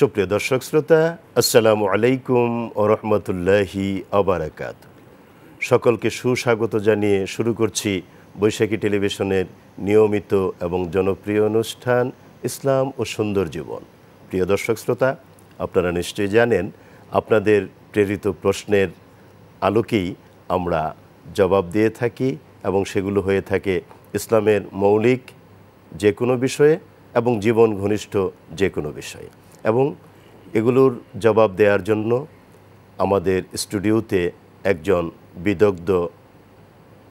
সুপ্রিয় দর্শক শ্রোতা আসসালামু আলাইকুম ও রহমতুল্লাহি আবারাকাত সকলকে সুস্বাগত জানিয়ে শুরু করছি বৈশাখী টেলিভিশনের নিয়মিত এবং জনপ্রিয় অনুষ্ঠান ইসলাম ও সুন্দর জীবন প্রিয় দর্শক শ্রোতা আপনারা নিশ্চয়ই জানেন আপনাদের প্রেরিত প্রশ্নের আলোকেই আমরা জবাব দিয়ে থাকি এবং সেগুলো হয়ে থাকে ইসলামের মৌলিক যে কোনো বিষয়ে এবং জীবন ঘনিষ্ঠ যে কোনো বিষয়ে এবং এগুলোর জবাব দেওয়ার জন্য আমাদের স্টুডিওতে একজন বিদগ্ধ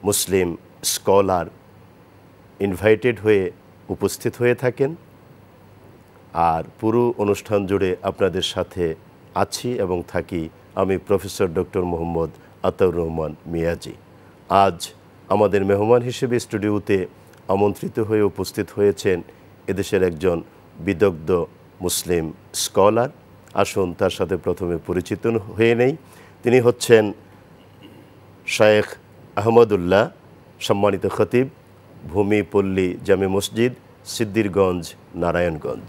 মুসলিম স্কলার ইনভাইটেড হয়ে উপস্থিত হয়ে থাকেন আর পুরো অনুষ্ঠান জুড়ে আপনাদের সাথে আছি এবং থাকি আমি প্রফেসর ডক্টর মোহাম্মদ আতাউর রহমান মিয়াজি আজ আমাদের মেহমান হিসেবে স্টুডিওতে আমন্ত্রিত হয়ে উপস্থিত হয়েছেন এদেশের একজন বিদগ্ধ মুসলিম স্কলার আসুন তার সাথে প্রথমে পরিচিত হয়ে নেই তিনি হচ্ছেন শায়েখ আহমদুল্লাহ সম্মানিত খতিব ভূমি পল্লী জামে মসজিদ সিদ্দিরগঞ্জ নারায়ণগঞ্জ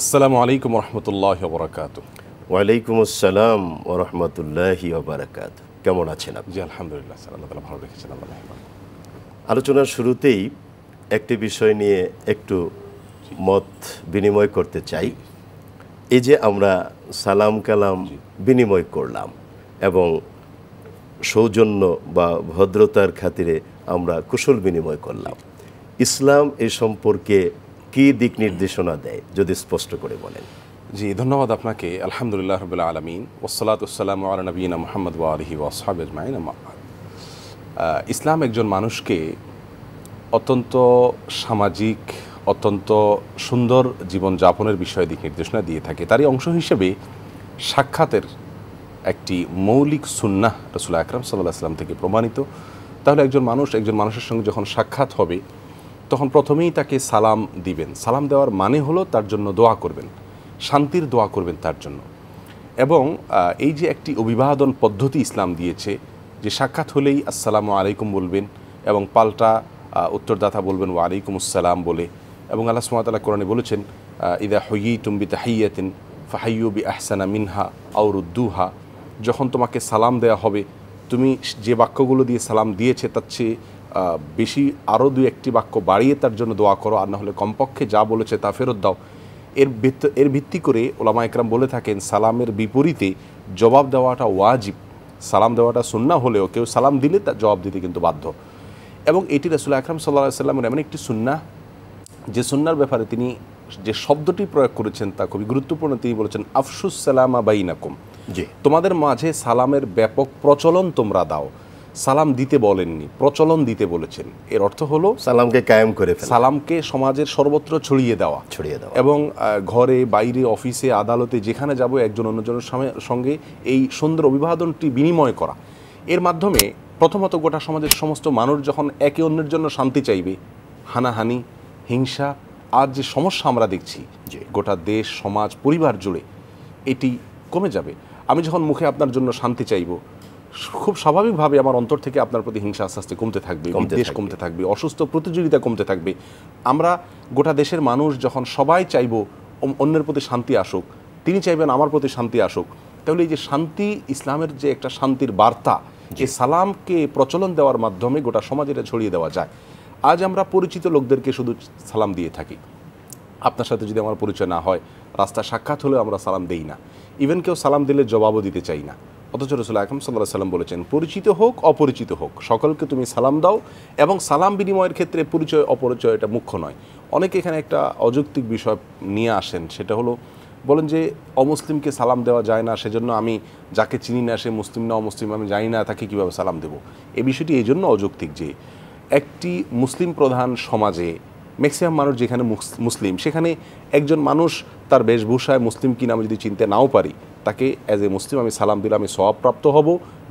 আসসালামু আলাইকুম রহমতুল্লাহ বরাকাত ওয়ালাইকুম আসসালাম ও রহমতুল্লাহি বারাকাত কেমন আছেন আপনি আলহামদুলিল্লাহ আল্লাহ ভালো রেখেছেন আলোচনার শুরুতেই একটি বিষয় নিয়ে একটু মত বিনিময় করতে চাই এই যে আমরা সালাম কালাম বিনিময় করলাম এবং সৌজন্য বা ভদ্রতার খাতিরে আমরা কুশল বিনিময় করলাম ইসলাম এ সম্পর্কে কি দিক নির্দেশনা দেয় যদি স্পষ্ট করে বলেন জি ধন্যবাদ আপনাকে আলহামদুলিল্লাহ রবুল্লা আলমিন ওসলাত সালাম আল নবীনা মোহাম্মদ ওয়ালহি ওয়াসাবিজমাইন ইসলাম একজন মানুষকে অত্যন্ত সামাজিক অত্যন্ত সুন্দর জীবনযাপনের বিষয়ে দিক নির্দেশনা দিয়ে থাকে তারই অংশ হিসেবে সাক্ষাতের একটি মৌলিক সুন্নাহ রসুল আকরাম সাল্লাহ আসলাম থেকে প্রমাণিত তাহলে একজন মানুষ একজন মানুষের সঙ্গে যখন সাক্ষাৎ হবে তখন প্রথমেই তাকে সালাম দিবেন সালাম দেওয়ার মানে হলো তার জন্য দোয়া করবেন শান্তির দোয়া করবেন তার জন্য এবং এই যে একটি অভিবাদন পদ্ধতি ইসলাম দিয়েছে যে সাক্ষাৎ হলেই আসসালামু আলাইকুম বলবেন এবং পাল্টা উত্তরদাতা বলবেন ওয়ালাইকুম আসসালাম বলে এবং আল্লাহ সুমাতাল্লাহ কোরআনে বলেছেন ইদা হইয়ি তুম্বি তাহিয়াতিন ফাহাইয়ু বি আহসানা মিনহা আউরুদ্দুহা যখন তোমাকে সালাম দেয়া হবে তুমি যে বাক্যগুলো দিয়ে সালাম দিয়েছে তার চেয়ে বেশি আরও দু একটি বাক্য বাড়িয়ে তার জন্য দোয়া করো আর না হলে কমপক্ষে যা বলেছে তা ফেরত দাও এর এর ভিত্তি করে ওলামা একরাম বলে থাকেন সালামের বিপরীতে জবাব দেওয়াটা ওয়াজিব সালাম দেওয়াটা সুন্না হলেও কেউ সালাম দিলে তার জবাব দিতে কিন্তু বাধ্য এবং এটি রসুল আকরাম সাল্লাহ সাল্লামের এমন একটি সুন্না যে সুন্নার ব্যাপারে তিনি যে শব্দটি প্রয়োগ করেছেন তা খুবই গুরুত্বপূর্ণ তিনি বলেছেন আফসুস সালামা বাইনাকুম যে তোমাদের মাঝে সালামের ব্যাপক প্রচলন তোমরা দাও সালাম দিতে বলেননি প্রচলন দিতে বলেছেন এর অর্থ হলো সালামকে কায়েম করে সালামকে সমাজের সর্বত্র ছড়িয়ে দেওয়া ছড়িয়ে দেওয়া এবং ঘরে বাইরে অফিসে আদালতে যেখানে যাব একজন অন্যজনের সঙ্গে এই সুন্দর অভিবাদনটি বিনিময় করা এর মাধ্যমে প্রথমত গোটা সমাজের সমস্ত মানুষ যখন একে অন্যের জন্য শান্তি চাইবে হানাহানি হিংসা আর যে সমস্যা আমরা দেখছি যে গোটা দেশ সমাজ পরিবার জুড়ে এটি কমে যাবে আমি যখন মুখে আপনার জন্য শান্তি চাইব খুব স্বাভাবিকভাবে আমার অন্তর থেকে আপনার প্রতি হিংসা আস্তে আস্তে কমতে থাকবে দেশ কমতে থাকবে অসুস্থ প্রতিযোগিতা কমতে থাকবে আমরা গোটা দেশের মানুষ যখন সবাই চাইব অন্যের প্রতি শান্তি আসুক তিনি চাইবেন আমার প্রতি শান্তি আসুক তাহলে এই যে শান্তি ইসলামের যে একটা শান্তির বার্তা যে সালামকে প্রচলন দেওয়ার মাধ্যমে গোটা সমাজ এটা ছড়িয়ে দেওয়া যায় আজ আমরা পরিচিত লোকদেরকে শুধু সালাম দিয়ে থাকি আপনার সাথে যদি আমার পরিচয় না হয় রাস্তা সাক্ষাৎ হলেও আমরা সালাম দেই না ইভেন কেউ সালাম দিলে জবাবও দিতে চাই না অথচ রসুল আকম সাল্লাহ সাল্লাম বলেছেন পরিচিত হোক অপরিচিত হোক সকলকে তুমি সালাম দাও এবং সালাম বিনিময়ের ক্ষেত্রে পরিচয় অপরিচয় এটা মুখ্য নয় অনেকে এখানে একটা অযৌক্তিক বিষয় নিয়ে আসেন সেটা হলো বলেন যে অমুসলিমকে সালাম দেওয়া যায় না সেজন্য আমি যাকে চিনি না সে মুসলিম না অমুসলিম আমি জানি না তাকে কীভাবে সালাম দেব এ বিষয়টি এই জন্য অযৌক্তিক যে একটি মুসলিম প্রধান সমাজে ম্যাক্সিমাম মানুষ যেখানে মুসলিম সেখানে একজন মানুষ তার বেশভূষায় মুসলিম কিনা আমি যদি চিনতে নাও পারি তাকে অ্যাজ এ মুসলিম আমি সালাম দিলে আমি স্বভাবপ্রাপ্ত হব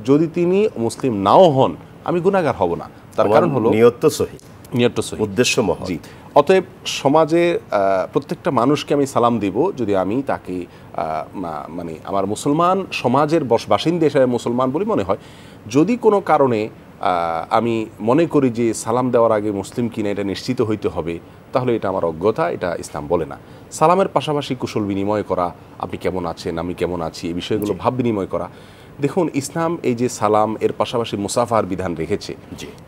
যদি তিনি মুসলিম নাও হন আমি গুণাগার হব না তার কারণ হলো নিয়ত্ত সহি নিয়ত্ত সহি উদ্দেশ্য জি অতএব সমাজে প্রত্যেকটা মানুষকে আমি সালাম দিব যদি আমি তাকে মানে আমার মুসলমান সমাজের বাসিন্দা হিসাবে মুসলমান বলে মনে হয় যদি কোনো কারণে আমি মনে করি যে সালাম দেওয়ার আগে মুসলিম কিনা এটা নিশ্চিত হইতে হবে তাহলে এটা আমার অজ্ঞতা এটা ইসলাম বলে না সালামের পাশাপাশি কুশল বিনিময় করা আপনি কেমন আছেন আমি কেমন আছি এই বিষয়গুলো ভাব বিনিময় করা দেখুন ইসলাম এই যে সালাম এর পাশাপাশি মুসাফার বিধান রেখেছে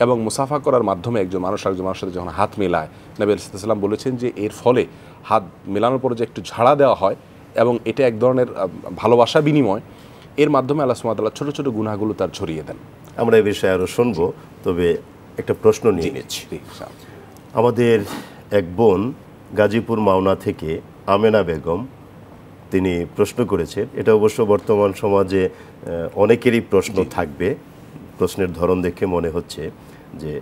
এবং মুসাফা করার মাধ্যমে একজন মানুষ একজন মানুষের সাথে যখন হাত মেলায় নবী আলাইসাল্লাম বলেছেন যে এর ফলে হাত মেলানোর পরে যে একটু ঝাড়া দেওয়া হয় এবং এটা এক ধরনের ভালোবাসা বিনিময় এর মাধ্যমে আল্লাহ সুমাদ ছোটো ছোটো গুনাহগুলো তার ছড়িয়ে দেন আমরা এ বিষয়ে আরও শুনব তবে একটা প্রশ্ন নিয়ে নিচ্ছি আমাদের এক বোন গাজীপুর মাওনা থেকে আমেনা বেগম তিনি প্রশ্ন করেছেন এটা অবশ্য বর্তমান সমাজে অনেকেরই প্রশ্ন থাকবে প্রশ্নের ধরন দেখে মনে হচ্ছে যে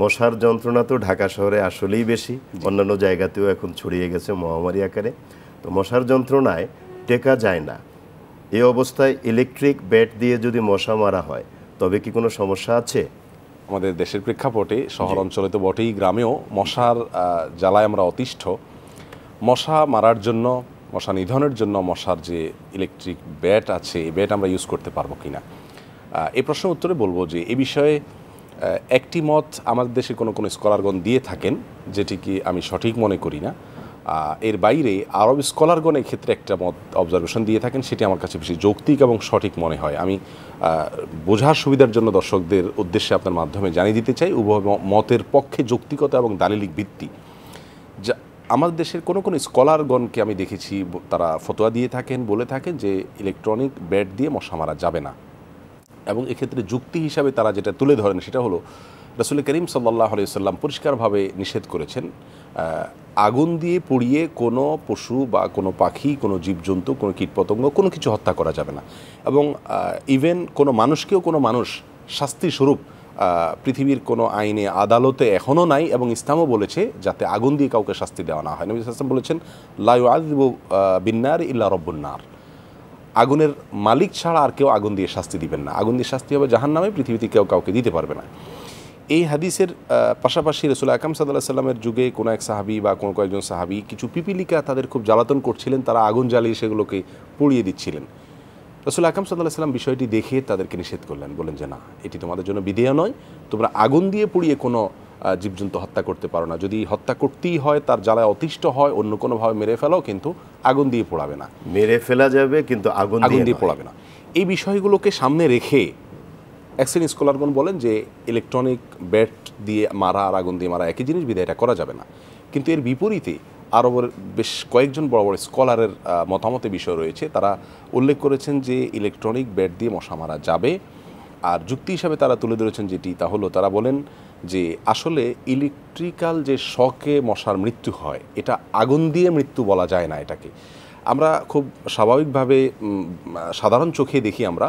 মশার যন্ত্রণা তো ঢাকা শহরে আসলেই বেশি অন্যান্য জায়গাতেও এখন ছড়িয়ে গেছে মহামারী আকারে তো মশার যন্ত্রণায় টেকা যায় না এ অবস্থায় ইলেকট্রিক ব্যাট দিয়ে যদি মশা মারা হয় তবে কি কোনো সমস্যা আছে আমাদের দেশের প্রেক্ষাপটে শহর অঞ্চলে তো বটেই গ্রামেও মশার জ্বালায় আমরা অতিষ্ঠ মশা মারার জন্য মশা নিধনের জন্য মশার যে ইলেকট্রিক ব্যাট আছে এই ব্যাট আমরা ইউজ করতে পারবো কি না এই প্রশ্ন উত্তরে বলবো যে এ বিষয়ে একটি মত আমাদের দেশে কোনো কোনো স্কলারগণ দিয়ে থাকেন যেটি কি আমি সঠিক মনে করি না এর বাইরে আরব স্কলারগণ ক্ষেত্রে একটা মত অবজারভেশন দিয়ে থাকেন সেটি আমার কাছে বেশি যৌক্তিক এবং সঠিক মনে হয় আমি বোঝার সুবিধার জন্য দর্শকদের উদ্দেশ্যে আপনার মাধ্যমে জানিয়ে দিতে চাই উভয় মতের পক্ষে যৌক্তিকতা এবং দালিলিক ভিত্তি যা আমাদের দেশের কোনো কোনো স্কলারগণকে আমি দেখেছি তারা ফতোয়া দিয়ে থাকেন বলে থাকেন যে ইলেকট্রনিক ব্যাট দিয়ে মশা মারা যাবে না এবং এক্ষেত্রে যুক্তি হিসাবে তারা যেটা তুলে ধরেন সেটা হলো রসুল করিম সাল্লাহ সাল্লাম পরিষ্কারভাবে নিষেধ করেছেন আগুন দিয়ে পুড়িয়ে কোনো পশু বা কোনো পাখি কোনো জীবজন্তু কোনো কীটপতঙ্গ কোনো কিছু হত্যা করা যাবে না এবং ইভেন কোনো মানুষকেও কোনো মানুষ শাস্তি স্বরূপ পৃথিবীর কোনো আইনে আদালতে এখনও নাই এবং ইসলামও বলেছে যাতে আগুন দিয়ে কাউকে শাস্তি দেওয়া না হয় নবী ইসলাম বলেছেন লাই আদিব বিন্নার ইল্লা রব্বুন্নার আগুনের মালিক ছাড়া আর কেউ আগুন দিয়ে শাস্তি দিবেন না আগুন দিয়ে শাস্তি হবে জাহান নামে পৃথিবীতে কেউ কাউকে দিতে পারবে না এই হাদিসের পাশাপাশি রসুল আকাম সাদাল্লাহ সাল্লামের যুগে কোনো এক সাহাবি বা কোনো কয়েকজন সাহাবি কিছু পিপিলিকা তাদের খুব জ্বালাতন করছিলেন তারা আগুন জ্বালিয়ে সেগুলোকে পুড়িয়ে দিচ্ছিলেন রসুল আকাম সাদাল্লাহ সাল্লাম বিষয়টি দেখে তাদেরকে নিষেধ করলেন বলেন যে না এটি তোমাদের জন্য বিধেয় নয় তোমরা আগুন দিয়ে পুড়িয়ে কোনো জীবজন্তু হত্যা করতে পারো না যদি হত্যা করতেই হয় তার জ্বালায় অতিষ্ঠ হয় অন্য কোনোভাবে মেরে ফেলাও কিন্তু আগুন দিয়ে পোড়াবে না মেরে ফেলা যাবে কিন্তু আগুন আগুন দিয়ে পোড়াবে না এই বিষয়গুলোকে সামনে রেখে অ্যাক্সিডেন্ট স্কলারগণ বলেন যে ইলেকট্রনিক ব্যাট দিয়ে মারা আর আগুন দিয়ে মারা একই জিনিস বিধায় এটা করা যাবে না কিন্তু এর বিপরীতে আরও বেশ কয়েকজন বড় বড় স্কলারের মতামতে বিষয় রয়েছে তারা উল্লেখ করেছেন যে ইলেকট্রনিক ব্যাট দিয়ে মশা মারা যাবে আর যুক্তি হিসাবে তারা তুলে ধরেছেন যেটি তা হলো তারা বলেন যে আসলে ইলেকট্রিক্যাল যে শকে মশার মৃত্যু হয় এটা আগুন দিয়ে মৃত্যু বলা যায় না এটাকে আমরা খুব স্বাভাবিকভাবে সাধারণ চোখে দেখি আমরা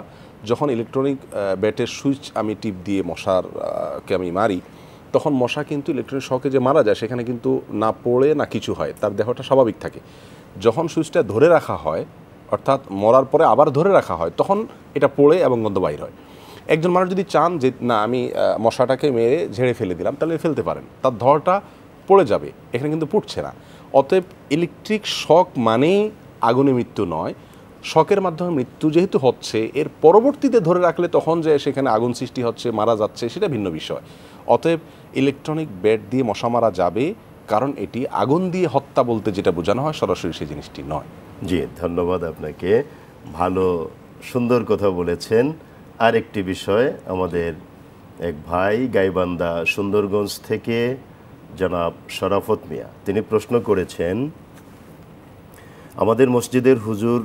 যখন ইলেকট্রনিক ব্যাটের সুইচ আমি টিপ দিয়ে মশারকে আমি মারি তখন মশা কিন্তু ইলেকট্রনিক শকে যে মারা যায় সেখানে কিন্তু না পড়ে না কিছু হয় তার দেহটা স্বাভাবিক থাকে যখন সুইচটা ধরে রাখা হয় অর্থাৎ মরার পরে আবার ধরে রাখা হয় তখন এটা পড়ে এবং গন্ধ বাহির হয় একজন মানুষ যদি চান যে না আমি মশাটাকে মেরে ঝেড়ে ফেলে দিলাম তাহলে ফেলতে পারেন তার ধরটা পড়ে যাবে এখানে কিন্তু পুড়ছে না অতএব ইলেকট্রিক শক মানেই আগুনে মৃত্যু নয় শখের মাধ্যমে মৃত্যু যেহেতু হচ্ছে এর পরবর্তীতে ধরে রাখলে তখন যে সেখানে আগুন সৃষ্টি হচ্ছে মারা যাচ্ছে সেটা ভিন্ন বিষয় অতএব ইলেকট্রনিক ব্যাট দিয়ে মশা মারা যাবে কারণ এটি আগুন দিয়ে হত্যা বলতে যেটা বোঝানো হয় সরাসরি সেই জিনিসটি নয় জি ধন্যবাদ আপনাকে ভালো সুন্দর কথা বলেছেন আরেকটি বিষয় আমাদের এক ভাই গাইবান্দা সুন্দরগঞ্জ থেকে জনাব শরাফত মিয়া তিনি প্রশ্ন করেছেন আমাদের মসজিদের হুজুর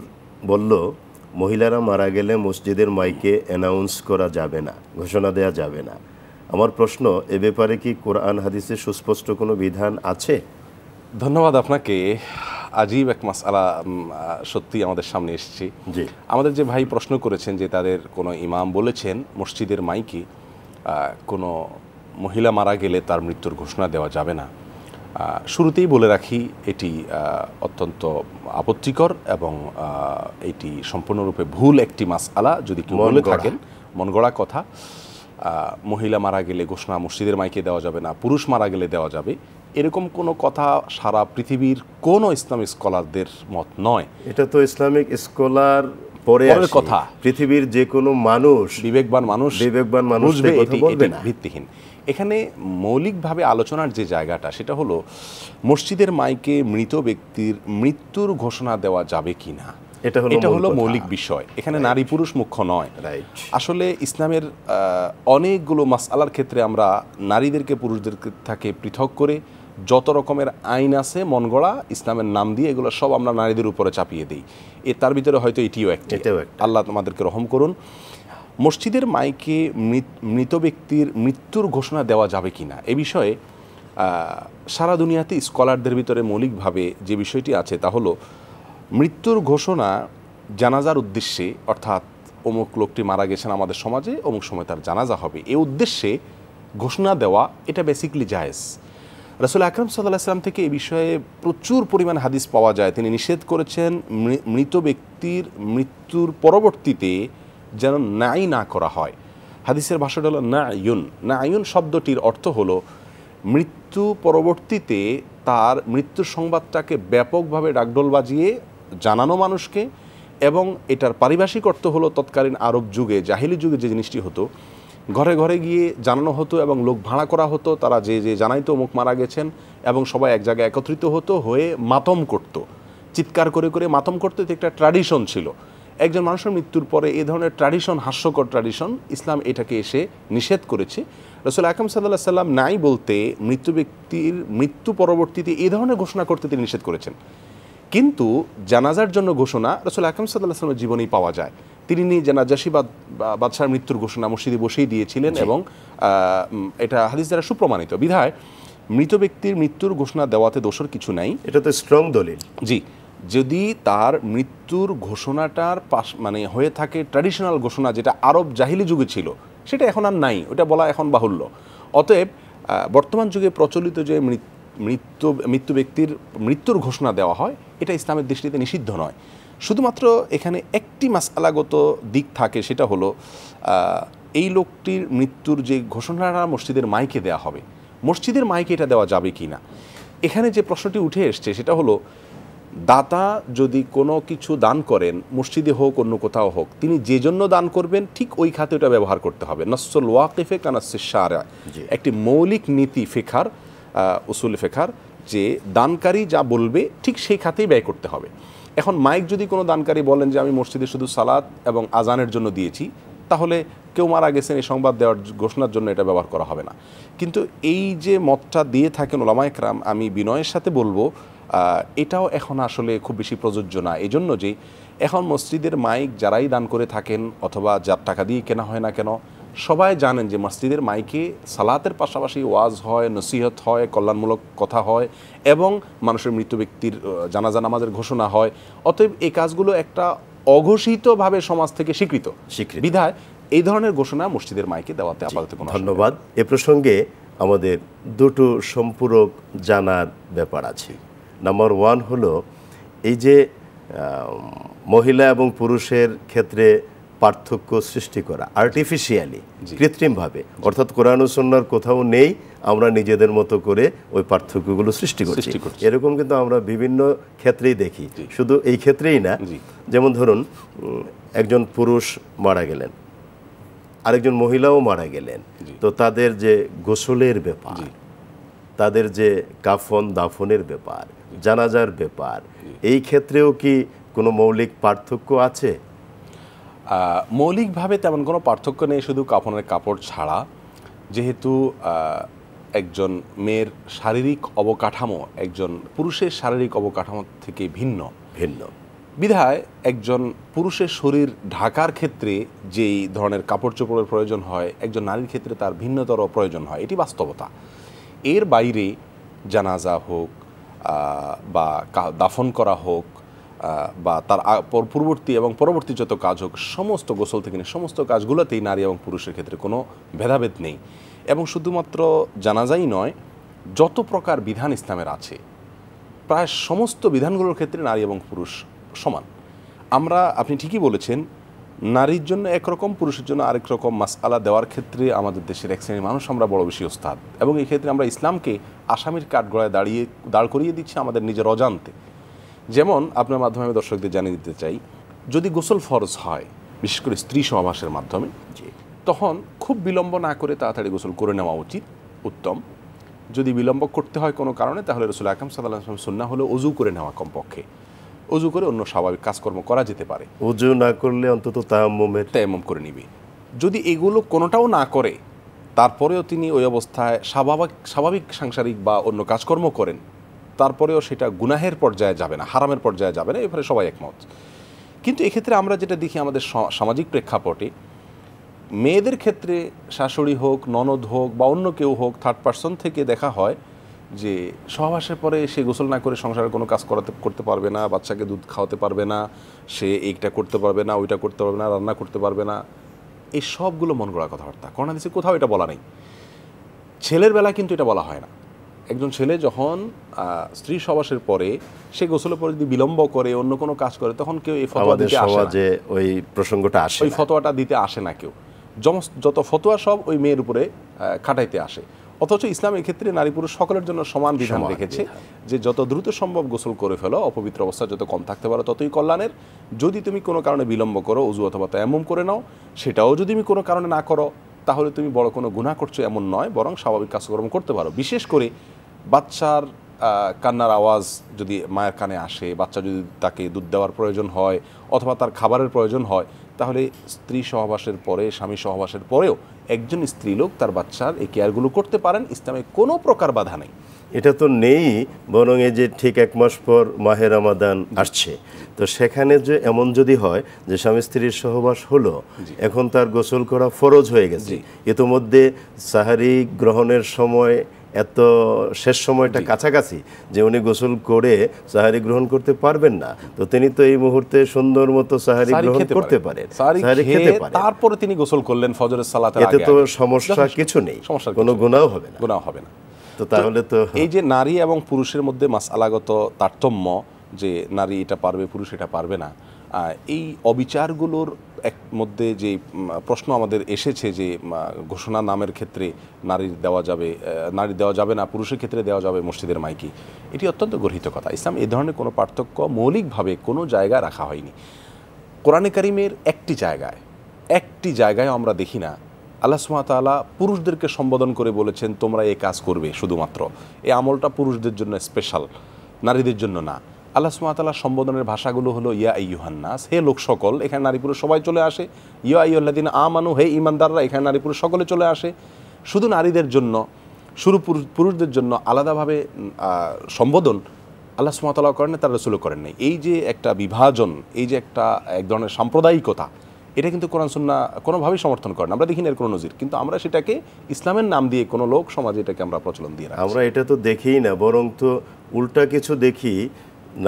বলল মহিলারা মারা গেলে মসজিদের মাইকে অ্যানাউন্স করা যাবে না ঘোষণা দেয়া যাবে না আমার প্রশ্ন এ ব্যাপারে কি কোরআন হাদিসে সুস্পষ্ট কোনো বিধান আছে ধন্যবাদ আপনাকে আজীব এক মাসালা সত্যি আমাদের সামনে এসেছি জি আমাদের যে ভাই প্রশ্ন করেছেন যে তাদের কোনো ইমাম বলেছেন মসজিদের মাইকে কোনো মহিলা মারা গেলে তার মৃত্যুর ঘোষণা দেওয়া যাবে না শুরুতেই বলে রাখি এটি অত্যন্ত আপত্তিকর এবং এটি সম্পূর্ণরূপে ভুল একটি মাস আলা যদি কেউ বলে থাকেন মনগড়া কথা মহিলা মারা গেলে ঘোষণা মসজিদের মাইকে দেওয়া যাবে না পুরুষ মারা গেলে দেওয়া যাবে এরকম কোনো কথা সারা পৃথিবীর কোন ইসলামিক স্কলারদের মত নয় এটা তো ইসলামিক স্কলার পরে কথা পৃথিবীর যে কোনো মানুষ বিবেকবান মানুষ বিবেকবান মানুষ ভিত্তিহীন এখানে মৌলিকভাবে আলোচনার যে জায়গাটা সেটা হলো মসজিদের মাইকে মৃত ব্যক্তির মৃত্যুর ঘোষণা দেওয়া যাবে কি না এটা হলো এটা হলো মৌলিক বিষয় এখানে নারী পুরুষ মুখ্য নয় আসলে ইসলামের অনেকগুলো মাসালার ক্ষেত্রে আমরা নারীদেরকে পুরুষদের থেকে পৃথক করে যত রকমের আইন আছে গড়া ইসলামের নাম দিয়ে এগুলো সব আমরা নারীদের উপরে চাপিয়ে দিই এ তার ভিতরে হয়তো এটিও একটি আল্লাহ তোমাদেরকে রহম করুন মসজিদের মাইকে মৃত ব্যক্তির মৃত্যুর ঘোষণা দেওয়া যাবে কি না এ বিষয়ে সারা দুনিয়াতে স্কলারদের ভিতরে মৌলিকভাবে যে বিষয়টি আছে তা হলো মৃত্যুর ঘোষণা জানাজার উদ্দেশ্যে অর্থাৎ অমুক লোকটি মারা গেছেন আমাদের সমাজে অমুক সময় তার জানাজা হবে এ উদ্দেশ্যে ঘোষণা দেওয়া এটা বেসিকলি জায়েজ রসুল আকরম সাল্লাহ সাল্লাম থেকে এ বিষয়ে প্রচুর পরিমাণ হাদিস পাওয়া যায় তিনি নিষেধ করেছেন মৃত ব্যক্তির মৃত্যুর পরবর্তীতে যেন নাই না করা হয় হাদিসের ভাষাটা হলো না ইউন না ইউন শব্দটির অর্থ হলো মৃত্যু পরবর্তীতে তার মৃত্যু সংবাদটাকে ব্যাপকভাবে ডাকডোল বাজিয়ে জানানো মানুষকে এবং এটার পারিভাষিক অর্থ হলো তৎকালীন আরব যুগে জাহিলি যুগে যে জিনিসটি হতো ঘরে ঘরে গিয়ে জানানো হতো এবং লোক ভাড়া করা হতো তারা যে যে জানাইতো মুখ মারা গেছেন এবং সবাই এক জায়গায় একত্রিত হতো হয়ে মাতম করত চিৎকার করে করে মাতম করতে একটা ট্র্যাডিশন ছিল একজন মানুষের মৃত্যুর পরে এ ধরনের ট্র্যাডিশন হাস্যকর ট্র্যাডিশন ইসলাম এটাকে এসে নিষেধ করেছে রসুল আকরম সাল্লাহ সাল্লাম নাই বলতে মৃত্যু ব্যক্তির মৃত্যু পরবর্তীতে এই ধরনের ঘোষণা করতে তিনি নিষেধ করেছেন কিন্তু জানাজার জন্য ঘোষণা রসুল আকরম সাল্লাহ সাল্লামের জীবনেই পাওয়া যায় তিনি নিয়ে জানাজাসি বাদশার মৃত্যুর ঘোষণা মসজিদে বসেই দিয়েছিলেন এবং এটা হাদিস দ্বারা সুপ্রমাণিত বিধায় মৃত ব্যক্তির মৃত্যুর ঘোষণা দেওয়াতে দোষর কিছু নাই এটা তো স্ট্রং দলিল জি যদি তার মৃত্যুর ঘোষণাটার পাশ মানে হয়ে থাকে ট্র্যাডিশনাল ঘোষণা যেটা আরব জাহিলি যুগে ছিল সেটা এখন আর নাই ওটা বলা এখন বাহুল্য অতএব বর্তমান যুগে প্রচলিত যে মৃত্যু মৃত্যু ব্যক্তির মৃত্যুর ঘোষণা দেওয়া হয় এটা ইসলামের দৃষ্টিতে নিষিদ্ধ নয় শুধুমাত্র এখানে একটি মাসালাগত দিক থাকে সেটা হলো এই লোকটির মৃত্যুর যে ঘোষণাটা মসজিদের মাইকে দেওয়া হবে মসজিদের মাইকে এটা দেওয়া যাবে কি না এখানে যে প্রশ্নটি উঠে এসছে সেটা হলো দাতা যদি কোনো কিছু দান করেন মসজিদে হোক অন্য কোথাও হোক তিনি যে জন্য দান করবেন ঠিক ওই খাতে ওটা ব্যবহার করতে হবে নসল ওয়াকিফে কানাসে সারা একটি মৌলিক নীতি ফেখার উসুল ফেখার যে দানকারী যা বলবে ঠিক সেই খাতেই ব্যয় করতে হবে এখন মাইক যদি কোনো দানকারী বলেন যে আমি মসজিদে শুধু সালাদ এবং আজানের জন্য দিয়েছি তাহলে কেউ মারা গেছেন এই সংবাদ দেওয়ার ঘোষণার জন্য এটা ব্যবহার করা হবে না কিন্তু এই যে মতটা দিয়ে থাকেন ওলামা একরাম আমি বিনয়ের সাথে বলবো এটাও এখন আসলে খুব বেশি প্রযোজ্য না এই জন্য যে এখন মসজিদের মাইক যারাই দান করে থাকেন অথবা যার টাকা দিয়ে কেনা হয় না কেন সবাই জানেন যে মসজিদের মাইকে সালাতের পাশাপাশি ওয়াজ হয় নসিহত হয় কল্যাণমূলক কথা হয় এবং মানুষের মৃত্যু ব্যক্তির জানাজা নামাজের ঘোষণা হয় অতএব এই কাজগুলো একটা অঘোষিতভাবে সমাজ থেকে স্বীকৃত স্বীকৃত বিধায় এই ধরনের ঘোষণা মসজিদের মাইকে দেওয়াতে আপাতত কোনো ধন্যবাদ এ প্রসঙ্গে আমাদের দুটো সম্পূরক জানার ব্যাপার আছে নাম্বার ওয়ান হলো এই যে মহিলা এবং পুরুষের ক্ষেত্রে পার্থক্য সৃষ্টি করা আর্টিফিশিয়ালি কৃত্রিমভাবে অর্থাৎ কোরআন সন্ন্যার কোথাও নেই আমরা নিজেদের মতো করে ওই পার্থক্যগুলো সৃষ্টি করছি এরকম কিন্তু আমরা বিভিন্ন ক্ষেত্রেই দেখি শুধু এই ক্ষেত্রেই না যেমন ধরুন একজন পুরুষ মারা গেলেন আরেকজন মহিলাও মারা গেলেন তো তাদের যে গোসলের ব্যাপার তাদের যে কাফন দাফনের ব্যাপার জানাজার ব্যাপার এই ক্ষেত্রেও কি কোনো মৌলিক পার্থক্য আছে মৌলিকভাবে তেমন কোনো পার্থক্য নেই শুধু কাফনের কাপড় ছাড়া যেহেতু একজন মেয়ের শারীরিক অবকাঠামো একজন পুরুষের শারীরিক অবকাঠামো থেকে ভিন্ন ভিন্ন বিধায় একজন পুরুষের শরীর ঢাকার ক্ষেত্রে যেই ধরনের কাপড় চোপড়ের প্রয়োজন হয় একজন নারীর ক্ষেত্রে তার ভিন্নতর প্রয়োজন হয় এটি বাস্তবতা এর বাইরে জানাজা হোক বা দাফন করা হোক বা তার পূর্ববর্তী এবং পরবর্তী যত কাজ হোক সমস্ত গোসল থেকে নিয়ে সমস্ত কাজগুলোতেই নারী এবং পুরুষের ক্ষেত্রে কোনো ভেদাভেদ নেই এবং শুধুমাত্র জানাজাই নয় যত প্রকার বিধান ইসলামের আছে প্রায় সমস্ত বিধানগুলোর ক্ষেত্রে নারী এবং পুরুষ সমান আমরা আপনি ঠিকই বলেছেন নারীর জন্য একরকম পুরুষের জন্য আরেক রকম আলা দেওয়ার ক্ষেত্রে আমাদের দেশের এক শ্রেণীর মানুষ আমরা বড় বেশি ওস্তাদ এবং এই ক্ষেত্রে আমরা ইসলামকে আসামির কাঠগড়ায় দাঁড়িয়ে দাঁড় করিয়ে দিচ্ছি আমাদের নিজের অজান্তে যেমন আপনার মাধ্যমে আমি দর্শকদের জানিয়ে দিতে চাই যদি গোসল ফরজ হয় বিশেষ করে স্ত্রী সমাসের মাধ্যমে তখন খুব বিলম্ব না করে তাড়াতাড়ি গোসল করে নেওয়া উচিত উত্তম যদি বিলম্ব করতে হয় কোনো কারণে তাহলে রসুল আকাম সাল্লাহ সন্না হলে অজু করে নেওয়া কমপক্ষে অজু করে অন্য স্বাভাবিক কাজকর্ম করা যেতে পারে অজু না করলে অন্তত তায়াম্মমে তায়াম্মম করে নিবে যদি এগুলো কোনোটাও না করে তারপরেও তিনি ওই অবস্থায় স্বাভাবিক স্বাভাবিক সাংসারিক বা অন্য কাজকর্ম করেন তারপরেও সেটা গুনাহের পর্যায়ে যাবে না হারামের পর্যায়ে যাবে না এবারে সবাই একমত কিন্তু এক্ষেত্রে আমরা যেটা দেখি আমাদের সামাজিক প্রেক্ষাপটে মেয়েদের ক্ষেত্রে শাশুড়ি হোক ননদ হোক বা অন্য কেউ হোক থার্ড পার্সন থেকে দেখা হয় যে সহবাসের পরে সে গোসল না করে সংসারের কোনো কাজ করাতে করতে পারবে না বাচ্চাকে দুধ খাওয়াতে পারবে না সে এইটা করতে পারবে না ওইটা করতে পারবে না রান্না করতে পারবে না এই সবগুলো মন গড়া কথাবার্তা করোনা দেশে কোথাও এটা বলা নেই ছেলের বেলা কিন্তু এটা বলা হয় না একজন ছেলে যখন স্ত্রী সবাসের পরে সে গোসলের পরে যদি বিলম্ব করে অন্য কোনো কাজ করে তখন কেউ এই ফতোয়া দিতে আসে ওই প্রসঙ্গটা আসে ওই ফতোয়াটা দিতে আসে না কেউ যত ফতোয়া সব ওই মেয়ের উপরে খাটাইতে আসে অথচ ইসলামের ক্ষেত্রে নারী পুরুষ সকলের জন্য সমান বিধান রেখেছে যে যত দ্রুত সম্ভব গোসল করে ফেলো অপবিত্র অবস্থা যত কম থাকতে পারো ততই কল্যাণের যদি তুমি কোনো কারণে বিলম্ব করো উজু অথবা এমন করে নাও সেটাও যদি তুমি কোনো কারণে না করো তাহলে তুমি বড় কোনো গুণা করছো এমন নয় বরং স্বাভাবিক কাজকর্ম করতে পারো বিশেষ করে বাচ্চার কান্নার আওয়াজ যদি মায়ের কানে আসে বাচ্চা যদি তাকে দুধ দেওয়ার প্রয়োজন হয় অথবা তার খাবারের প্রয়োজন হয় তাহলে স্ত্রী সহবাসের পরে স্বামী সহবাসের পরেও একজন স্ত্রীলোক তার বাচ্চার এই কেয়ারগুলো করতে পারেন ইসলামে কোনো প্রকার বাধা নেই এটা তো নেই বরং এই যে ঠিক এক মাস পর মাহের আমাদান আসছে তো সেখানে যে এমন যদি হয় যে স্বামী স্ত্রীর সহবাস হলো এখন তার গোসল করা ফরজ হয়ে গেছে ইতোমধ্যে সাহারি গ্রহণের সময় এত শেষ সময়টা কাছাকাছি যে উনি গোসল করে সাহারি গ্রহণ করতে পারবেন না তো তিনি তো এই মুহূর্তে সুন্দর মতো সাহারি গ্রহণ করতে পারেন সাহারি খেতে পারেন তারপরে তিনি গোসল করলেন ফজরের সালাতের এতে তো সমস্যা কিছু নেই কোনো গুনাহ হবে না গুনাহ হবে না তো তাহলে তো এই যে নারী এবং পুরুষের মধ্যে মাসালাগত তারতম্য যে নারী এটা পারবে পুরুষ এটা পারবে না এই অবিচারগুলোর এক মধ্যে যে প্রশ্ন আমাদের এসেছে যে ঘোষণা নামের ক্ষেত্রে নারীর দেওয়া যাবে নারী দেওয়া যাবে না পুরুষের ক্ষেত্রে দেওয়া যাবে মসজিদের মাইকি এটি অত্যন্ত গর্হিত কথা ইসলাম এ ধরনের কোনো পার্থক্য মৌলিকভাবে কোনো জায়গায় রাখা হয়নি কোরআনে কারিমের একটি জায়গায় একটি জায়গায় আমরা দেখি না আল্লাহ সুমাতালা পুরুষদেরকে সম্বোধন করে বলেছেন তোমরা এই কাজ করবে শুধুমাত্র এই আমলটা পুরুষদের জন্য স্পেশাল নারীদের জন্য না আল্লাহ সুমাতাল্লাহ সম্বোধনের ভাষাগুলো হলো ইয়া ইউহান্নাস হে লোক সকল এখানে নারী পুরুষ সবাই চলে আসে ইয়া ইউল্লাদিন আমানু হে ইমানদাররা এখানে নারী পুরুষ সকলে চলে আসে শুধু নারীদের জন্য শুরু পুরুষদের জন্য আলাদাভাবে সম্বোধন আল্লাহ সুমাতাল্লাহ করেন না তার করেন নাই এই যে একটা বিভাজন এই যে একটা এক ধরনের সাম্প্রদায়িকতা এটা কিন্তু কোরআন সুন্না কোনোভাবেই সমর্থন করেন না আমরা দেখি না এর কোনো নজির কিন্তু আমরা সেটাকে ইসলামের নাম দিয়ে কোনো লোক সমাজে এটাকে আমরা প্রচলন দিয়ে আমরা এটা তো দেখেই না বরং তো উল্টা কিছু দেখি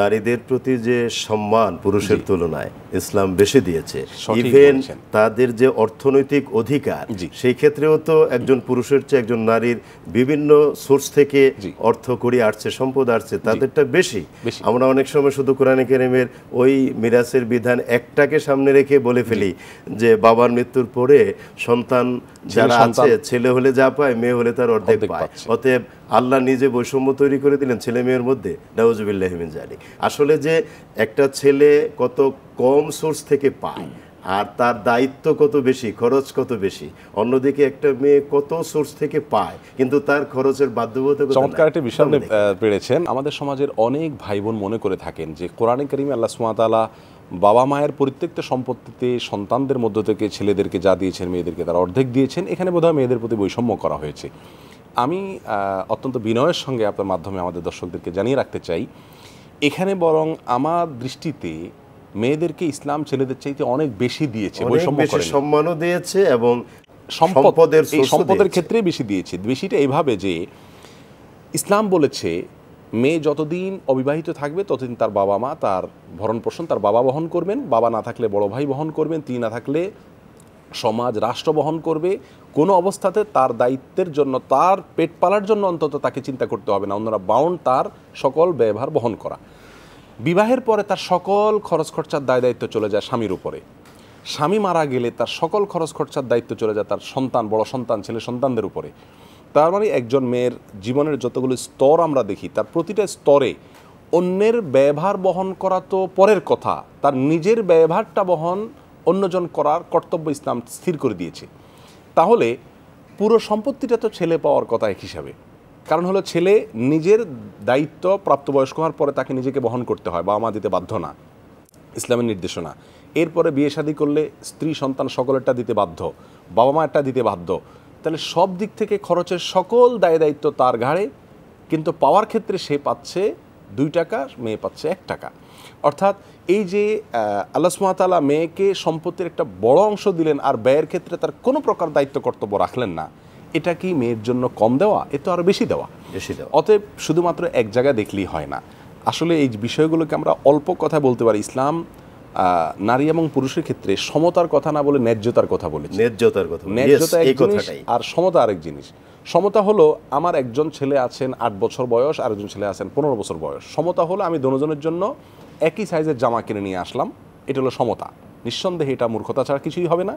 নারীদের প্রতি যে সম্মান পুরুষের তুলনায় ইসলাম বেশি দিয়েছে ইভেন তাদের যে অর্থনৈতিক অধিকার সেই ক্ষেত্রেও তো একজন পুরুষের চেয়ে একজন নারীর বিভিন্ন সোর্স থেকে অর্থ করি আসছে সম্পদ আসছে তাদেরটা বেশি আমরা অনেক সময় শুধু কোরআনে কেরিমের ওই মিরাসের বিধান একটাকে সামনে রেখে বলে ফেলি যে বাবার মৃত্যুর পরে সন্তান যারা আছে ছেলে হলে যা পায় মেয়ে হলে তার অর্ধেক পায় অতএব আল্লাহ নিজে বৈষম্য তৈরি করে দিলেন ছেলে মেয়ের মধ্যে নাউজুবিল্লাহমিন জানি আসলে যে একটা ছেলে কত কম সোর্স থেকে পায় আর তার দায়িত্ব কত বেশি খরচ কত বেশি অন্যদিকে একটা মেয়ে কত সোর্স থেকে পায় কিন্তু তার খরচের বাধ্যবাধকতা চমৎকার একটা বিষয় পেরেছেন আমাদের সমাজের অনেক ভাই বোন মনে করে থাকেন যে কোরআনে করিমে আল্লাহ সুমাতালা বাবা মায়ের পরিত্যক্ত সম্পত্তিতে সন্তানদের মধ্য থেকে ছেলেদেরকে যা দিয়েছেন মেয়েদেরকে তারা অর্ধেক দিয়েছেন এখানে বোধহয় মেয়েদের প্রতি বৈষম্য করা হয়েছে আমি অত্যন্ত বিনয়ের সঙ্গে আপনার মাধ্যমে আমাদের দর্শকদেরকে জানিয়ে রাখতে চাই এখানে বরং আমার দৃষ্টিতে মেয়েদেরকে ইসলাম ছেলেদের চাইতে অনেক বেশি দিয়েছে সম্মানও দিয়েছে এবং সম্পদের সম্পদের ক্ষেত্রে বেশি দিয়েছে বেশিটা এইভাবে যে ইসলাম বলেছে মেয়ে যতদিন অবিবাহিত থাকবে ততদিন তার বাবা মা তার ভরণ পোষণ তার বাবা বহন করবেন বাবা না থাকলে বড় ভাই বহন করবেন তিনি না থাকলে সমাজ রাষ্ট্র বহন করবে কোনো অবস্থাতে তার দায়িত্বের জন্য তার পেট পালার জন্য অন্তত তাকে চিন্তা করতে হবে না অন্যরা বাউন্ড তার সকল ব্যবহার বহন করা বিবাহের পরে তার সকল খরচ খরচার দায় দায়িত্ব চলে যায় স্বামীর উপরে স্বামী মারা গেলে তার সকল খরচ খরচার দায়িত্ব চলে যায় তার সন্তান বড় সন্তান ছেলে সন্তানদের উপরে তার মানে একজন মেয়ের জীবনের যতগুলো স্তর আমরা দেখি তার প্রতিটা স্তরে অন্যের ব্যবহার বহন করা তো পরের কথা তার নিজের ব্যবহারটা বহন অন্যজন করার কর্তব্য ইসলাম স্থির করে দিয়েছে তাহলে পুরো সম্পত্তিটা তো ছেলে পাওয়ার কথা এক হিসাবে কারণ হলো ছেলে নিজের দায়িত্ব প্রাপ্তবয়স্ক হওয়ার পরে তাকে নিজেকে বহন করতে হয় বাবা মা দিতে বাধ্য না ইসলামের নির্দেশনা এরপরে বিয়ে শাদী করলে স্ত্রী সন্তান সকলেরটা দিতে বাধ্য বাবা মা একটা দিতে বাধ্য তাহলে সব দিক থেকে খরচের সকল দায় দায়িত্ব তার ঘাড়ে কিন্তু পাওয়ার ক্ষেত্রে সে পাচ্ছে দুই টাকা মেয়ে পাচ্ছে এক টাকা অর্থাৎ এই যে আল্লাহ সুমাতালা মেয়েকে সম্পত্তির একটা বড় অংশ দিলেন আর ব্যয়ের ক্ষেত্রে তার কোনো প্রকার দায়িত্ব কর্তব্য রাখলেন না এটা কি মেয়ের জন্য কম দেওয়া এ তো আরও বেশি দেওয়া বেশি দেওয়া অতএব শুধুমাত্র এক জায়গায় দেখলেই হয় না আসলে এই বিষয়গুলোকে আমরা অল্প কথা বলতে পারি ইসলাম নারী এবং পুরুষের ক্ষেত্রে সমতার কথা না বলে ন্যায্যতার কথা বলে ন্যায্যতার কথা ন্যায্যতা এক জিনিস আর সমতা আরেক জিনিস সমতা হলো আমার একজন ছেলে আছেন আট বছর বয়স আরেকজন ছেলে আছেন পনেরো বছর বয়স সমতা হলো আমি দুজনের জন্য একই সাইজের জামা কিনে নিয়ে আসলাম এটা হলো সমতা নিঃসন্দেহে এটা মূর্খতা ছাড়া কিছুই হবে না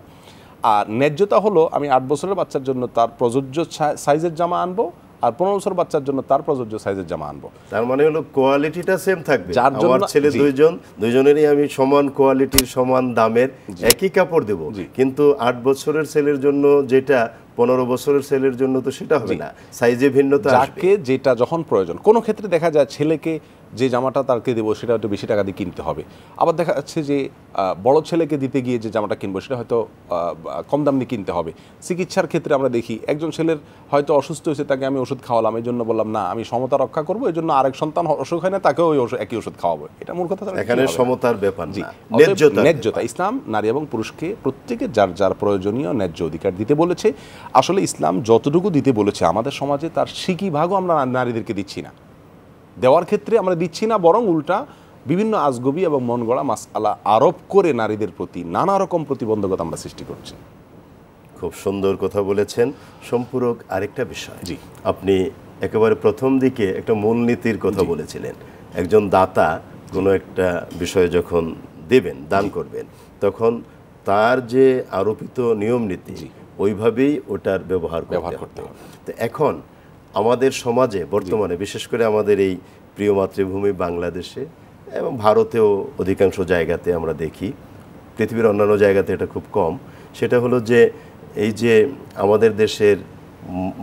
আর ন্যায্যতা হলো আমি আট বছরের বাচ্চার জন্য তার প্রযোজ্য সাইজের জামা আনবো আর পনেরো বছর বাচ্চার জন্য তার প্রযোজ্য সাইজের জামা আনবো তার মানে হলো কোয়ালিটিটা সেম থাকবে যার জন্য ছেলে দুইজন দুইজনেরই আমি সমান কোয়ালিটির সমান দামের একই কাপড় দেব কিন্তু আট বছরের ছেলের জন্য যেটা পনেরো বছরের ছেলের জন্য তো সেটা হবে না সাইজে ভিন্নতা যাকে যেটা যখন প্রয়োজন কোন ক্ষেত্রে দেখা যায় ছেলেকে যে জামাটা তারকে দেবো সেটা হয়তো বেশি টাকা দিয়ে কিনতে হবে আবার দেখা যাচ্ছে যে বড় ছেলেকে দিতে গিয়ে যে জামাটা কিনবো সেটা হয়তো কম দাম দিয়ে কিনতে হবে চিকিৎসার ক্ষেত্রে আমরা দেখি একজন ছেলের হয়তো অসুস্থ হয়েছে তাকে আমি ওষুধ খাওয়ালাম এই জন্য বললাম না আমি সমতা রক্ষা করবো এই জন্য আরেক সন্তান অসুখ হয় না তাকেও ওই একই ওষুধ খাওয়াবো এটা মূল কথা এখানে সমতার ব্যাপার জি ন্যায্যতা ন্যায্যতা ইসলাম নারী এবং পুরুষকে প্রত্যেকে যার যার প্রয়োজনীয় ন্যায্য অধিকার দিতে বলেছে আসলে ইসলাম যতটুকু দিতে বলেছে আমাদের সমাজে তার সিকি ভাগও আমরা নারীদেরকে দিচ্ছি না দেওয়ার ক্ষেত্রে আমরা দিচ্ছি না বরং উল্টা বিভিন্ন আজগবি এবং মন গড়া মাসালা আরোপ করে নারীদের প্রতি নানা রকম প্রতিবন্ধকতা আমরা সৃষ্টি করছি খুব সুন্দর কথা বলেছেন সম্পূরক আরেকটা বিষয় জি আপনি একেবারে প্রথম দিকে একটা মূলনীতির কথা বলেছিলেন একজন দাতা কোনো একটা বিষয়ে যখন দেবেন দান করবেন তখন তার যে আরোপিত নিয়ম নীতি ওইভাবেই ওটার ব্যবহার ব্যবহার করতে তো এখন আমাদের সমাজে বর্তমানে বিশেষ করে আমাদের এই প্রিয় মাতৃভূমি বাংলাদেশে এবং ভারতেও অধিকাংশ জায়গাতে আমরা দেখি পৃথিবীর অন্যান্য জায়গাতে এটা খুব কম সেটা হলো যে এই যে আমাদের দেশের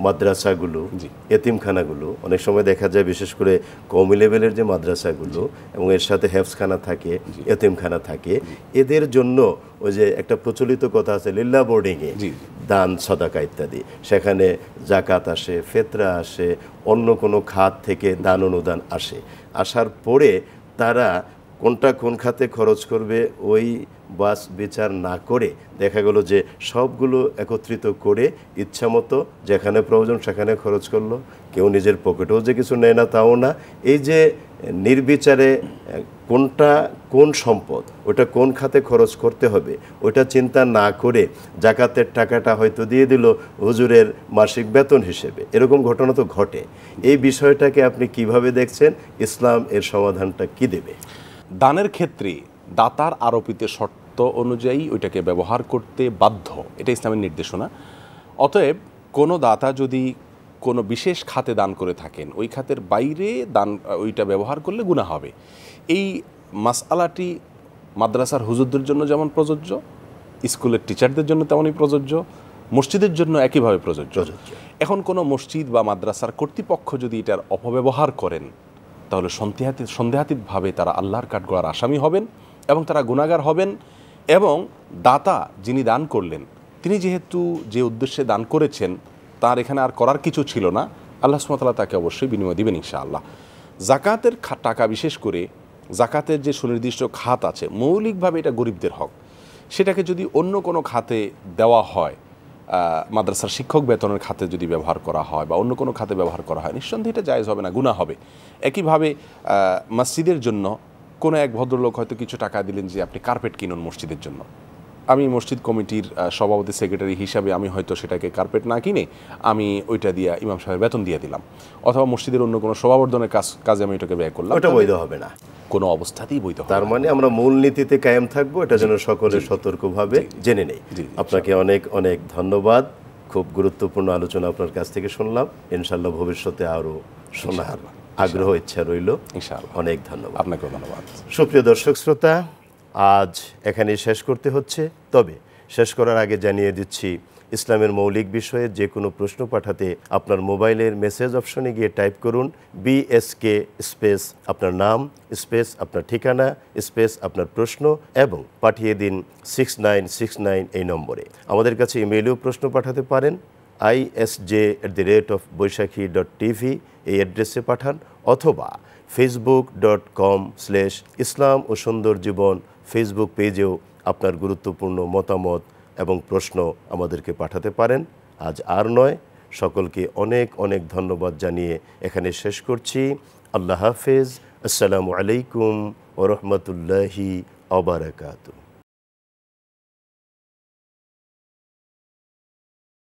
মাদ্রাসাগুলো এতিমখানাগুলো অনেক সময় দেখা যায় বিশেষ করে কমি লেভেলের যে মাদ্রাসাগুলো এবং এর সাথে হেফসখানা থাকে এতিমখানা থাকে এদের জন্য ওই যে একটা প্রচলিত কথা আছে লিল্লা বোর্ডিংয়ে দান সদাকা ইত্যাদি সেখানে জাকাত আসে ফেতরা আসে অন্য কোনো খাত থেকে দান অনুদান আসে আসার পরে তারা কোনটা কোন খাতে খরচ করবে ওই বাস বিচার না করে দেখা গেল যে সবগুলো একত্রিত করে ইচ্ছামতো যেখানে প্রয়োজন সেখানে খরচ করলো কেউ নিজের পকেটেও যে কিছু নেয় না তাও না এই যে নির্বিচারে কোনটা কোন সম্পদ ওটা কোন খাতে খরচ করতে হবে ওটা চিন্তা না করে জাকাতের টাকাটা হয়তো দিয়ে দিল হুজুরের মাসিক বেতন হিসেবে এরকম ঘটনা তো ঘটে এই বিষয়টাকে আপনি কিভাবে দেখছেন ইসলাম এর সমাধানটা কি দেবে দানের ক্ষেত্রে দাতার আরোপিত শর্ত অনুযায়ী ওইটাকে ব্যবহার করতে বাধ্য এটা ইসলামের নির্দেশনা অতএব কোনো দাতা যদি কোনো বিশেষ খাতে দান করে থাকেন ওই খাতের বাইরে দান ওইটা ব্যবহার করলে গুণা হবে এই মাসআলাটি মাদ্রাসার হুজুরদের জন্য যেমন প্রযোজ্য স্কুলের টিচারদের জন্য তেমনই প্রযোজ্য মসজিদের জন্য একইভাবে প্রযোজ্য এখন কোনো মসজিদ বা মাদ্রাসার কর্তৃপক্ষ যদি এটার অপব্যবহার করেন তাহলে সন্দেহাতীত সন্দেহাতীতভাবে তারা আল্লাহর কাঠগড়ার আসামি হবেন এবং তারা গুণাগার হবেন এবং দাতা যিনি দান করলেন তিনি যেহেতু যে উদ্দেশ্যে দান করেছেন তার এখানে আর করার কিছু ছিল না আল্লাহ সুমতাল্লাহ তাকে অবশ্যই বিনিময় দেবেন আল্লাহ জাকাতের টাকা বিশেষ করে জাকাতের যে সুনির্দিষ্ট খাত আছে মৌলিকভাবে এটা গরিবদের হক সেটাকে যদি অন্য কোনো খাতে দেওয়া হয় মাদ্রাসার শিক্ষক বেতনের খাতে যদি ব্যবহার করা হয় বা অন্য কোনো খাতে ব্যবহার করা হয় নিঃসন্দেহে এটা জায়জ হবে না গুণা হবে একইভাবে মসজিদের জন্য কোনো এক ভদ্রলোক হয়তো কিছু টাকা দিলেন যে আপনি কার্পেট কিনুন মসজিদের জন্য আমি মসজিদ কমিটির সভাপতি সেক্রেটারি হিসাবে আমি হয়তো সেটাকে কার্পেট না কিনে আমি ওইটা দিয়ে ইমাম সাহেবের বেতন দিয়ে দিলাম অথবা মসজিদের অন্য কোনো সভাবর্ধনের কাজ কাজে আমি ওইটাকে ব্যয় করলাম ওটা বৈধ হবে না কোনো অবস্থাতেই বৈধ তার মানে আমরা মূল নীতিতে কায়েম থাকবো এটা যেন সকলে সতর্কভাবে জেনে নেই আপনাকে অনেক অনেক ধন্যবাদ খুব গুরুত্বপূর্ণ আলোচনা আপনার কাছ থেকে শুনলাম ইনশাল্লাহ ভবিষ্যতে আরও শোনা আগ্রহ ইচ্ছা রইল অনেক ধন্যবাদ আপনাকে ধন্যবাদ সুপ্রিয় দর্শক শ্রোতা আজ এখানে শেষ করতে হচ্ছে তবে শেষ করার আগে জানিয়ে দিচ্ছি ইসলামের মৌলিক বিষয়ে যে কোনো প্রশ্ন পাঠাতে আপনার মোবাইলের মেসেজ অপশনে গিয়ে টাইপ করুন বিএসকে স্পেস আপনার নাম স্পেস আপনার ঠিকানা স্পেস আপনার প্রশ্ন এবং পাঠিয়ে দিন সিক্স নাইন সিক্স নাইন এই নম্বরে আমাদের কাছে ইমেলেও প্রশ্ন পাঠাতে পারেন ISJ at the rate of Baishakhi dot TV এই অ্যাড্রেসে পাঠান অথবা ফেসবুক ডট কম স্ল্যাশ ইসলাম ও সুন্দর জীবন ফেসবুক পেজেও আপনার গুরুত্বপূর্ণ মতামত এবং প্রশ্ন আমাদেরকে পাঠাতে পারেন আজ আর নয় সকলকে অনেক অনেক ধন্যবাদ জানিয়ে এখানে শেষ করছি আল্লাহ হাফেজ আসসালামু আলাইকুম ও রহমতুল্লাহি অবরাকাতু